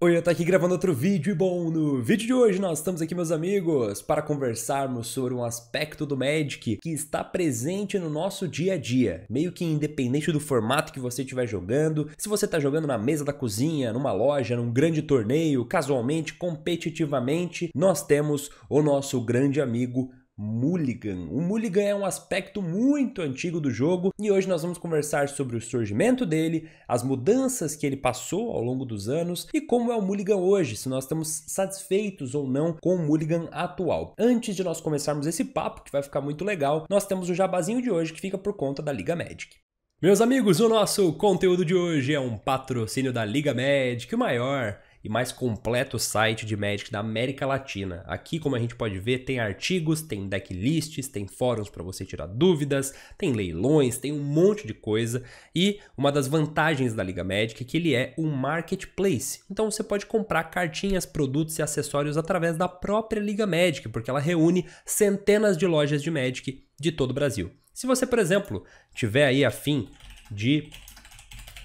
Oi, eu tô aqui gravando outro vídeo e bom, no vídeo de hoje nós estamos aqui, meus amigos, para conversarmos sobre um aspecto do Magic que está presente no nosso dia a dia, meio que independente do formato que você estiver jogando, se você está jogando na mesa da cozinha, numa loja, num grande torneio, casualmente, competitivamente, nós temos o nosso grande amigo Mulligan. O Mulligan é um aspecto muito antigo do jogo e hoje nós vamos conversar sobre o surgimento dele, as mudanças que ele passou ao longo dos anos e como é o Mulligan hoje, se nós estamos satisfeitos ou não com o Mulligan atual. Antes de nós começarmos esse papo, que vai ficar muito legal, nós temos o jabazinho de hoje que fica por conta da Liga Magic. Meus amigos, o nosso conteúdo de hoje é um patrocínio da Liga Magic, o maior e mais completo site de Magic da América Latina. Aqui, como a gente pode ver, tem artigos, tem decklists, tem fóruns para você tirar dúvidas, tem leilões, tem um monte de coisa. E uma das vantagens da Liga Magic é que ele é um marketplace. Então você pode comprar cartinhas, produtos e acessórios através da própria Liga Magic, porque ela reúne centenas de lojas de Magic de todo o Brasil. Se você, por exemplo, tiver aí afin de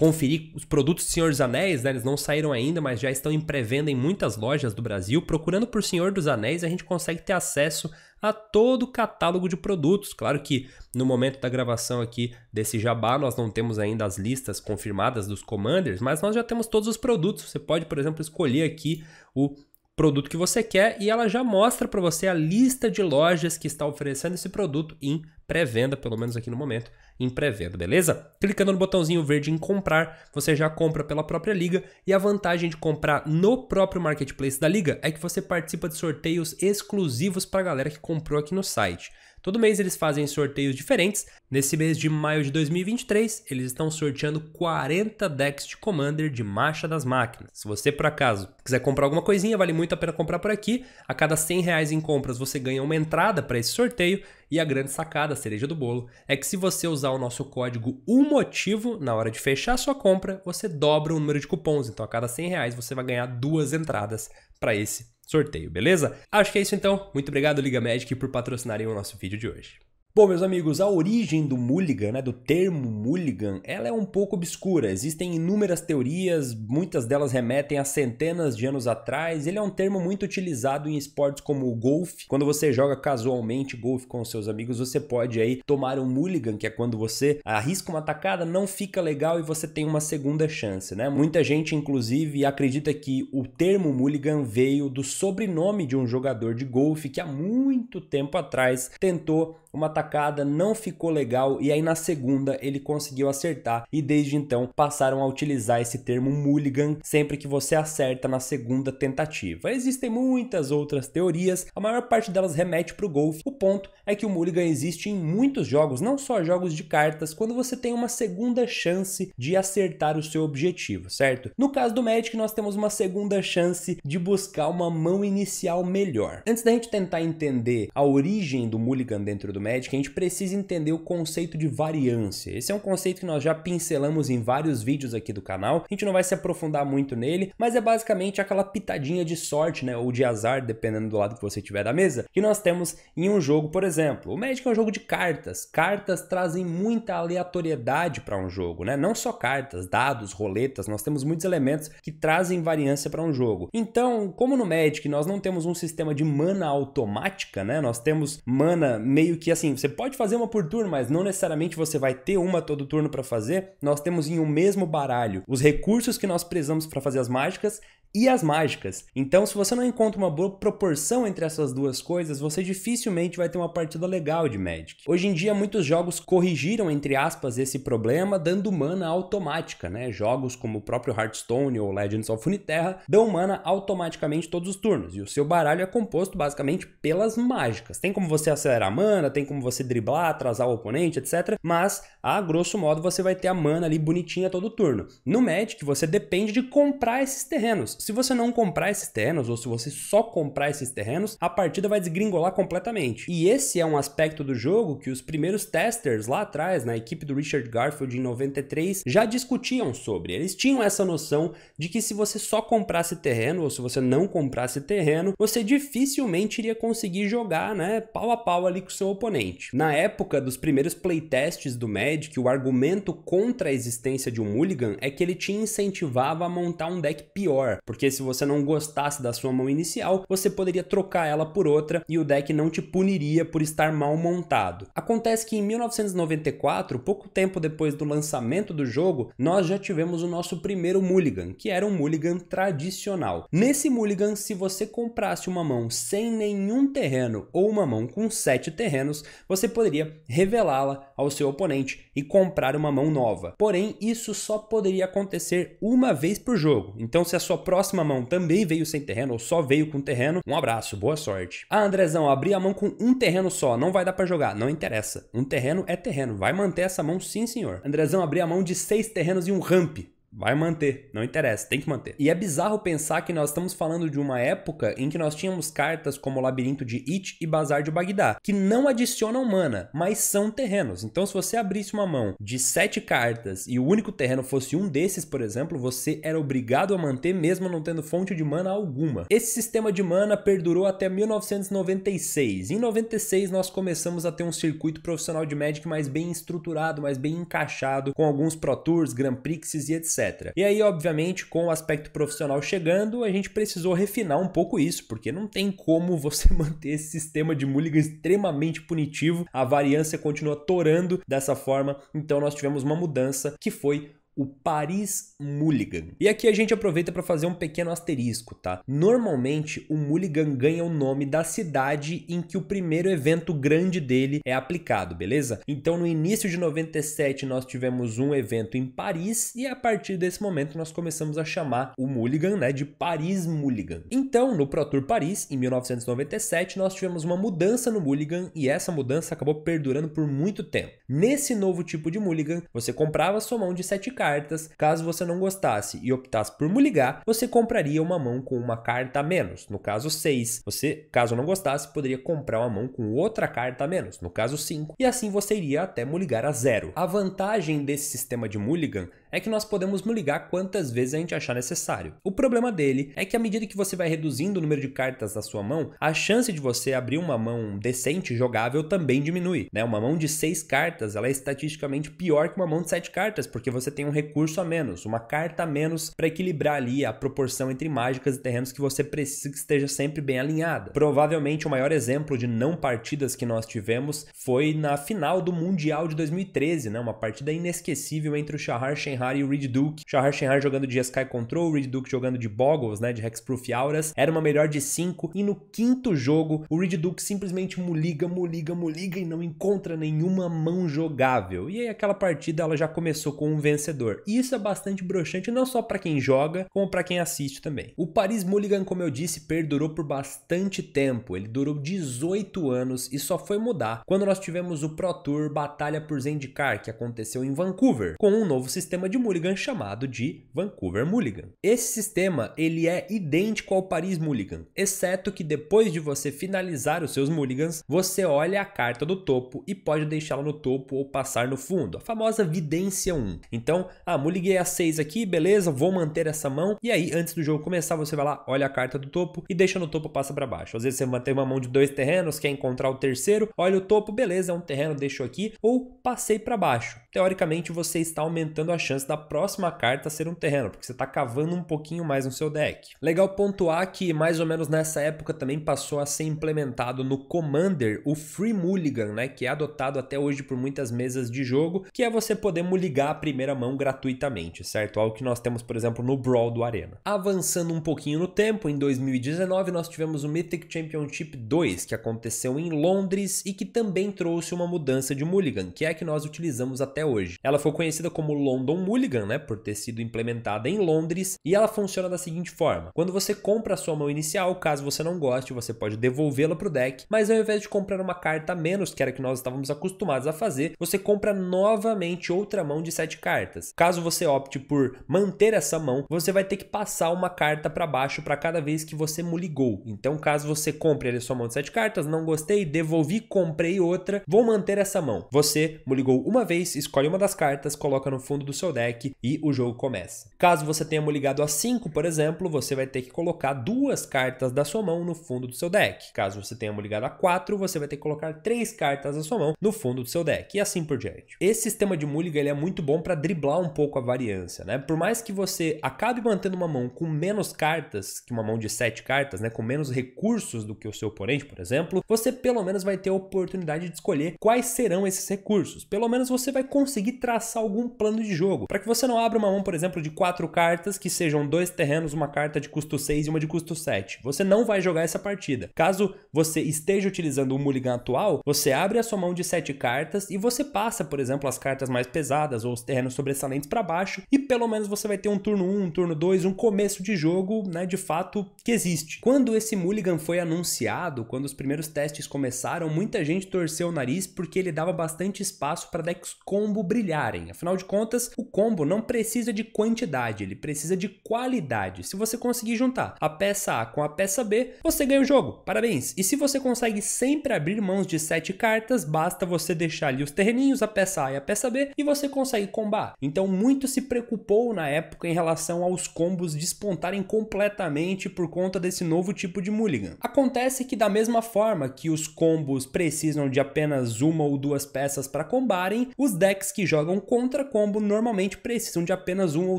conferir os produtos do Senhor dos Anéis, né? Eles não saíram ainda, mas já estão em pré-venda em muitas lojas do Brasil. Procurando por Senhor dos Anéis, a gente consegue ter acesso a todo o catálogo de produtos. Claro que no momento da gravação aqui desse jabá, nós não temos ainda as listas confirmadas dos commanders, mas nós já temos todos os produtos. Você pode, por exemplo, escolher aqui o produto que você quer e ela já mostra para você a lista de lojas que está oferecendo esse produto em pré-venda, pelo menos aqui no momento, em pré-venda, beleza? Clicando no botãozinho verde em comprar, você já compra pela própria liga e a vantagem de comprar no próprio marketplace da liga é que você participa de sorteios exclusivos para a galera que comprou aqui no site. Todo mês eles fazem sorteios diferentes. Nesse mês de maio de 2023, eles estão sorteando 40 decks de Commander de marcha das máquinas. Se você, por acaso, quiser comprar alguma coisinha, vale muito a pena comprar por aqui. A cada 100 reais em compras, você ganha uma entrada para esse sorteio. E a grande sacada, a cereja do bolo, é que se você usar o nosso código UMOTIVO na hora de fechar a sua compra, você dobra o número de cupons. Então, a cada 100 reais, você vai ganhar duas entradas para esse sorteio, beleza? Acho que é isso então. Muito obrigado, Liga Magic, por patrocinarem o nosso vídeo de hoje. Bom, meus amigos, a origem do mulligan, né, do termo mulligan, ela é um pouco obscura. Existem inúmeras teorias, muitas delas remetem a centenas de anos atrás. Ele é um termo muito utilizado em esportes como o golfe. Quando você joga casualmente golfe com seus amigos, você pode aí tomar um mulligan, que é quando você arrisca uma tacada, não fica legal e você tem uma segunda chance, né? Muita gente inclusive acredita que o termo mulligan veio do sobrenome de um jogador de golfe que há muito tempo atrás tentou uma tacada, não ficou legal e aí na segunda ele conseguiu acertar e desde então passaram a utilizar esse termo mulligan sempre que você acerta na segunda tentativa. Existem muitas outras teorias, a maior parte delas remete para o golfe. O ponto é que o mulligan existe em muitos jogos, não só jogos de cartas, quando você tem uma segunda chance de acertar o seu objetivo, certo? No caso do Magic nós temos uma segunda chance de buscar uma mão inicial melhor. Antes da gente tentar entender a origem do mulligan dentro do do Magic, a gente precisa entender o conceito de variância. Esse é um conceito que nós já pincelamos em vários vídeos aqui do canal, a gente não vai se aprofundar muito nele, mas é basicamente aquela pitadinha de sorte, né, ou de azar, dependendo do lado que você tiver da mesa, que nós temos em um jogo, por exemplo. O Magic é um jogo de cartas, cartas trazem muita aleatoriedade para um jogo, né? Não só cartas, dados, roletas, nós temos muitos elementos que trazem variância para um jogo. Então, como no Magic nós não temos um sistema de mana automática, né? Nós temos mana meio que assim, você pode fazer uma por turno, mas não necessariamente você vai ter uma todo turno para fazer. Nós temos em um mesmo baralho os recursos que nós precisamos para fazer as mágicas e as mágicas. Então, se você não encontra uma boa proporção entre essas duas coisas, você dificilmente vai ter uma partida legal de Magic. Hoje em dia, muitos jogos corrigiram, entre aspas, esse problema, dando mana automática, né? Jogos como o próprio Hearthstone ou Legends of Runeterra dão mana automaticamente todos os turnos, e o seu baralho é composto basicamente pelas mágicas. Tem como você acelerar mana, tem tem como você driblar, atrasar o oponente, etc. Mas, a grosso modo, você vai ter a mana ali bonitinha todo turno. No Magic, você depende de comprar esses terrenos. Se você não comprar esses terrenos, ou se você só comprar esses terrenos, a partida vai desgringolar completamente. E esse é um aspecto do jogo que os primeiros testers lá atrás, na equipe do Richard Garfield em 93, já discutiam sobre. Eles tinham essa noção de que se você só comprasse terreno, ou se você não comprasse terreno, você dificilmente iria conseguir jogar, né, pau a pau ali com o seu oponente na época dos primeiros playtests do Magic, o argumento contra a existência de um Mulligan é que ele te incentivava a montar um deck pior, porque se você não gostasse da sua mão inicial, você poderia trocar ela por outra e o deck não te puniria por estar mal montado. Acontece que em 1994, pouco tempo depois do lançamento do jogo, nós já tivemos o nosso primeiro Mulligan, que era um Mulligan tradicional. Nesse Mulligan, se você comprasse uma mão sem nenhum terreno ou uma mão com sete terrenos, você poderia revelá-la ao seu oponente e comprar uma mão nova. Porém, isso só poderia acontecer uma vez por jogo. Então, se a sua próxima mão também veio sem terreno ou só veio com terreno, um abraço, boa sorte. Ah, Andrezão, abri a mão com um terreno só, não vai dar para jogar, não interessa. Um terreno é terreno, vai manter essa mão sim, senhor. Andrezão, abri a mão de seis terrenos e um ramp. Vai manter, não interessa, tem que manter. E é bizarro pensar que nós estamos falando de uma época em que nós tínhamos cartas como o Labirinto de It e Bazar de Bagdá, que não adicionam mana, mas são terrenos. Então, se você abrisse uma mão de sete cartas e o único terreno fosse um desses, por exemplo, você era obrigado a manter mesmo não tendo fonte de mana alguma. Esse sistema de mana perdurou até 1996. Em 96, nós começamos a ter um circuito profissional de Magic mais bem estruturado, mais bem encaixado, com alguns Pro Tours, Grand Prixes e etc. E aí, obviamente, com o aspecto profissional chegando, a gente precisou refinar um pouco isso, porque não tem como você manter esse sistema de mulligan extremamente punitivo, a variância continua torando dessa forma, então nós tivemos uma mudança que foi o Paris Mulligan. E aqui a gente aproveita para fazer um pequeno asterisco, tá? Normalmente o Mulligan ganha o nome da cidade em que o primeiro evento grande dele é aplicado, beleza? Então no início de 97 nós tivemos um evento em Paris e a partir desse momento nós começamos a chamar o Mulligan, né, de Paris Mulligan. Então no Pro Tour Paris em 1997 nós tivemos uma mudança no Mulligan e essa mudança acabou perdurando por muito tempo. Nesse novo tipo de Mulligan, você comprava sua mão de 7 cartas. Caso você não gostasse e optasse por muligar, você compraria uma mão com uma carta a menos, no caso 6. Você, caso não gostasse, poderia comprar uma mão com outra carta a menos, no caso 5, e assim você iria até muligar a zero. A vantagem desse sistema de mulligan é que nós podemos muligar quantas vezes a gente achar necessário. O problema dele é que à medida que você vai reduzindo o número de cartas da sua mão, a chance de você abrir uma mão decente jogável também diminui. Né? Uma mão de 6 cartas ela é estatisticamente pior que uma mão de 7 cartas, porque você tem um um recurso a menos, uma carta a menos para equilibrar ali a proporção entre mágicas e terrenos que você precisa que esteja sempre bem alinhada. Provavelmente o maior exemplo de não partidas que nós tivemos foi na final do Mundial de 2013, né? Uma partida inesquecível entre o Shahar Shenhar e o Reed Duke. Shahar Shenhar jogando de Sky Control, o Reed Duke jogando de Boggles, né? De Hexproof Auras. Era uma melhor de 5 e no quinto jogo o Reed Duke simplesmente muliga, muliga, muliga e não encontra nenhuma mão jogável. E aí aquela partida ela já começou com um vencedor e isso é bastante broxante não só para quem joga, como para quem assiste também. O Paris Mulligan, como eu disse, perdurou por bastante tempo. Ele durou 18 anos e só foi mudar quando nós tivemos o Pro Tour Batalha por Zendikar, que aconteceu em Vancouver, com um novo sistema de Mulligan chamado de Vancouver Mulligan. Esse sistema, ele é idêntico ao Paris Mulligan, exceto que depois de você finalizar os seus Mulligans, você olha a carta do topo e pode deixá-la no topo ou passar no fundo, a famosa vidência 1. Então, ah, muliguei a 6 aqui, beleza, vou manter essa mão. E aí, antes do jogo começar, você vai lá, olha a carta do topo e deixa no topo, passa para baixo. Às vezes você mantém uma mão de dois terrenos, quer encontrar o terceiro, olha o topo, beleza, é um terreno, deixou aqui, ou passei para baixo. Teoricamente, você está aumentando a chance da próxima carta ser um terreno, porque você está cavando um pouquinho mais no seu deck. Legal pontuar que mais ou menos nessa época também passou a ser implementado no Commander o Free Mulligan, né, que é adotado até hoje por muitas mesas de jogo, que é você poder muligar a primeira mão gratuitamente, certo? Algo que nós temos, por exemplo, no Brawl do Arena. Avançando um pouquinho no tempo, em 2019 nós tivemos o Mythic Championship 2, que aconteceu em Londres e que também trouxe uma mudança de mulligan, que é a que nós utilizamos até hoje. Ela foi conhecida como London Mulligan, né, por ter sido implementada em Londres, e ela funciona da seguinte forma: quando você compra a sua mão inicial, caso você não goste, você pode devolvê-la para o deck, mas ao invés de comprar uma carta a menos, que era que nós estávamos acostumados a fazer, você compra novamente outra mão de sete cartas. Caso você opte por manter essa mão, você vai ter que passar uma carta para baixo para cada vez que você muligou. Então, caso você compre ali sua mão de sete cartas, não gostei, devolvi, comprei outra, vou manter essa mão. Você muligou uma vez, escolhe uma das cartas, coloca no fundo do seu deck e o jogo começa. Caso você tenha muligado a 5, por exemplo, você vai ter que colocar duas cartas da sua mão no fundo do seu deck. Caso você tenha muligado a 4, você vai ter que colocar três cartas da sua mão no fundo do seu deck e assim por diante. Esse sistema de mulligan ele é muito bom para driblar um pouco a variância, né? Por mais que você acabe mantendo uma mão com menos cartas, que uma mão de sete cartas, né? Com menos recursos do que o seu oponente, por exemplo, você pelo menos vai ter a oportunidade de escolher quais serão esses recursos. Pelo menos você vai conseguir traçar algum plano de jogo, para que você não abra uma mão, por exemplo, de quatro cartas que sejam dois terrenos, uma carta de custo 6 e uma de custo 7. Você não vai jogar essa partida. Caso você esteja utilizando o mulligan atual, você abre a sua mão de sete cartas e você passa, por exemplo, as cartas mais pesadas ou os terrenos sobre essa lançamentos para baixo e pelo menos você vai ter um turno 1, um turno 2, um começo de jogo, né, de fato que existe. Quando esse mulligan foi anunciado, quando os primeiros testes começaram, muita gente torceu o nariz porque ele dava bastante espaço para decks combo brilharem. Afinal de contas, o combo não precisa de quantidade, ele precisa de qualidade. Se você conseguir juntar a peça A com a peça B, você ganha o jogo. Parabéns. E se você consegue sempre abrir mãos de sete cartas, basta você deixar ali os terreninhos, a peça A e a peça B e você consegue combar. Então então, muito se preocupou na época em relação aos combos despontarem completamente por conta desse novo tipo de mulligan. Acontece que, da mesma forma que os combos precisam de apenas uma ou duas peças para combarem, os decks que jogam contra combo normalmente precisam de apenas um ou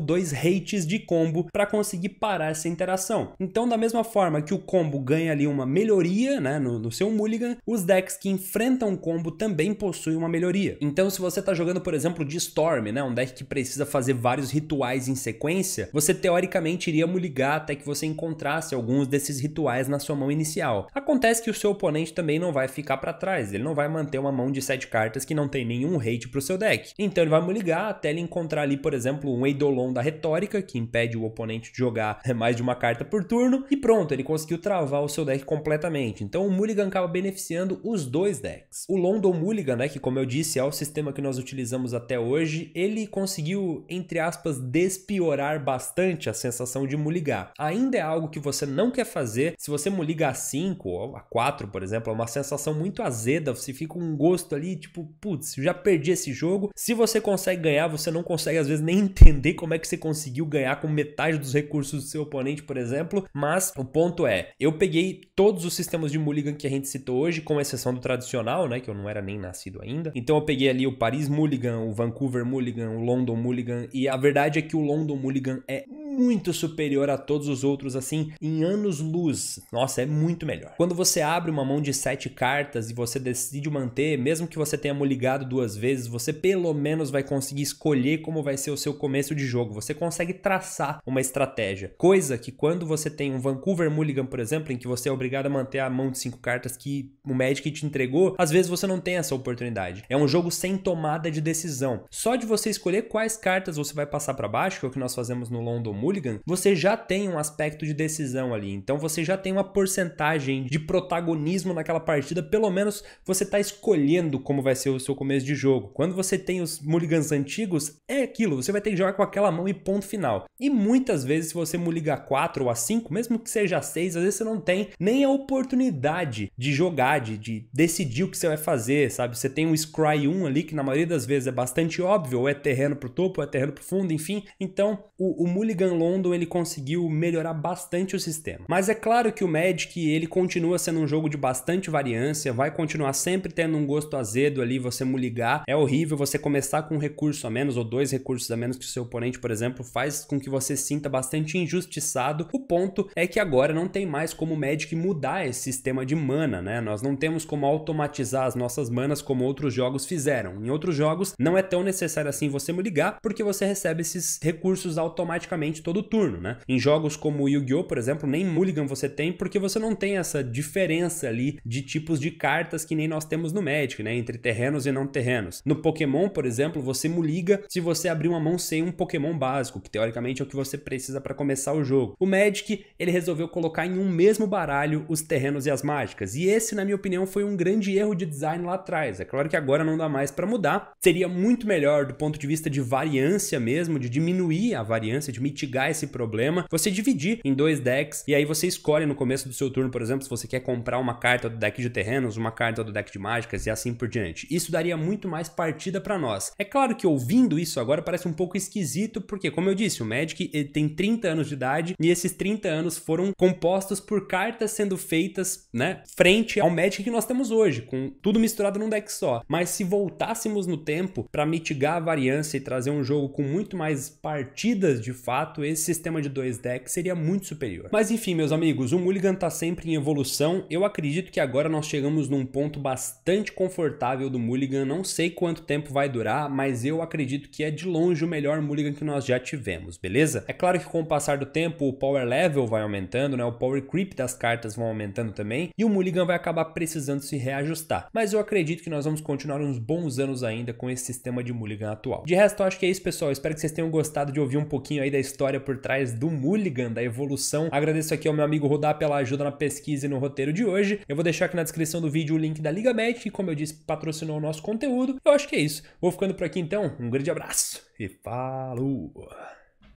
dois hates de combo para conseguir parar essa interação. Então, da mesma forma que o combo ganha ali uma melhoria né, no, no seu mulligan, os decks que enfrentam combo também possuem uma melhoria. Então, se você está jogando, por exemplo, de Storm, né, um deck que que precisa fazer vários rituais em sequência, você teoricamente iria muligar até que você encontrasse alguns desses rituais na sua mão inicial. Acontece que o seu oponente também não vai ficar para trás, ele não vai manter uma mão de sete cartas que não tem nenhum hate pro seu deck. Então ele vai muligar até ele encontrar ali, por exemplo, um Eidolon da retórica, que impede o oponente de jogar mais de uma carta por turno, e pronto, ele conseguiu travar o seu deck completamente. Então o Mulligan acaba beneficiando os dois decks. O London Mulligan, né, que como eu disse é o sistema que nós utilizamos até hoje, ele consegue conseguiu, entre aspas, despiorar bastante a sensação de muligar. Ainda é algo que você não quer fazer. Se você muliga a 5 ou a 4, por exemplo, é uma sensação muito azeda, você fica com um gosto ali, tipo, putz, já perdi esse jogo. Se você consegue ganhar, você não consegue às vezes nem entender como é que você conseguiu ganhar com metade dos recursos do seu oponente, por exemplo, mas o ponto é, eu peguei todos os sistemas de mulligan que a gente citou hoje, com exceção do tradicional, né, que eu não era nem nascido ainda. Então eu peguei ali o Paris Mulligan, o Vancouver Mulligan, o Long London Mulligan. E a verdade é que o London Mulligan é muito superior a todos os outros, assim, em anos-luz. Nossa, é muito melhor. Quando você abre uma mão de sete cartas e você decide manter, mesmo que você tenha moligado duas vezes, você pelo menos vai conseguir escolher como vai ser o seu começo de jogo. Você consegue traçar uma estratégia. Coisa que quando você tem um Vancouver Mulligan, por exemplo, em que você é obrigado a manter a mão de cinco cartas que o Magic te entregou, às vezes você não tem essa oportunidade. É um jogo sem tomada de decisão. Só de você escolher quais cartas você vai passar para baixo, que é o que nós fazemos no London Mulligan, você já tem um aspecto de decisão ali. Então você já tem uma porcentagem de protagonismo naquela partida, pelo menos você está escolhendo como vai ser o seu começo de jogo. Quando você tem os Mulligans antigos, é aquilo, você vai ter que jogar com aquela mão e ponto final. E muitas vezes, se você Mulligan 4 ou a 5, mesmo que seja a 6, às vezes você não tem nem a oportunidade de jogar, de, de decidir o que você vai fazer, sabe? Você tem um Scry 1 ali, que na maioria das vezes é bastante óbvio, ou é terreno pro topo, ou é terreno pro fundo, enfim. Então, o, o Mulligan Alan London ele conseguiu melhorar bastante o sistema. Mas é claro que o Magic ele continua sendo um jogo de bastante variância, vai continuar sempre tendo um gosto azedo ali, você muligar. É horrível você começar com um recurso a menos ou dois recursos a menos que o seu oponente, por exemplo, faz com que você sinta bastante injustiçado. O ponto é que agora não tem mais como o Magic mudar esse sistema de mana, né? Nós não temos como automatizar as nossas manas como outros jogos fizeram. Em outros jogos não é tão necessário assim você muligar, porque você recebe esses recursos automaticamente todo turno, né? Em jogos como Yu-Gi-Oh, por exemplo, nem Mulligan você tem, porque você não tem essa diferença ali de tipos de cartas que nem nós temos no Magic, né? Entre terrenos e não terrenos. No Pokémon, por exemplo, você Mulliga se você abrir uma mão sem um Pokémon básico, que teoricamente é o que você precisa para começar o jogo. O Magic, ele resolveu colocar em um mesmo baralho os terrenos e as mágicas, e esse, na minha opinião, foi um grande erro de design lá atrás. É claro que agora não dá mais para mudar. Seria muito melhor do ponto de vista de variância mesmo, de diminuir a variância, de mitigar mitigar esse problema, você dividir em dois decks e aí você escolhe no começo do seu turno, por exemplo, se você quer comprar uma carta do deck de terrenos, uma carta do deck de mágicas e assim por diante. Isso daria muito mais partida para nós. É claro que ouvindo isso agora parece um pouco esquisito, porque como eu disse, o Magic tem 30 anos de idade e esses 30 anos foram compostos por cartas sendo feitas, né, frente ao Magic que nós temos hoje, com tudo misturado num deck só. Mas se voltássemos no tempo para mitigar a variância e trazer um jogo com muito mais partidas de fato, esse sistema de dois decks seria muito superior. Mas enfim, meus amigos, o Mulligan tá sempre em evolução. Eu acredito que agora nós chegamos num ponto bastante confortável do Mulligan. Não sei quanto tempo vai durar, mas eu acredito que é de longe o melhor Mulligan que nós já tivemos, beleza? É claro que com o passar do tempo, o power level vai aumentando, né? O power creep das cartas vão aumentando também, e o Mulligan vai acabar precisando se reajustar. Mas eu acredito que nós vamos continuar uns bons anos ainda com esse sistema de Mulligan atual. De resto, eu acho que é isso, pessoal. Eu espero que vocês tenham gostado de ouvir um pouquinho aí da história história por trás do Mulligan, da evolução. Agradeço aqui ao meu amigo Rodar pela ajuda na pesquisa e no roteiro de hoje. Eu vou deixar aqui na descrição do vídeo o link da Liga Match, que, como eu disse, patrocinou o nosso conteúdo. Eu acho que é isso. Vou ficando por aqui então. Um grande abraço e falou!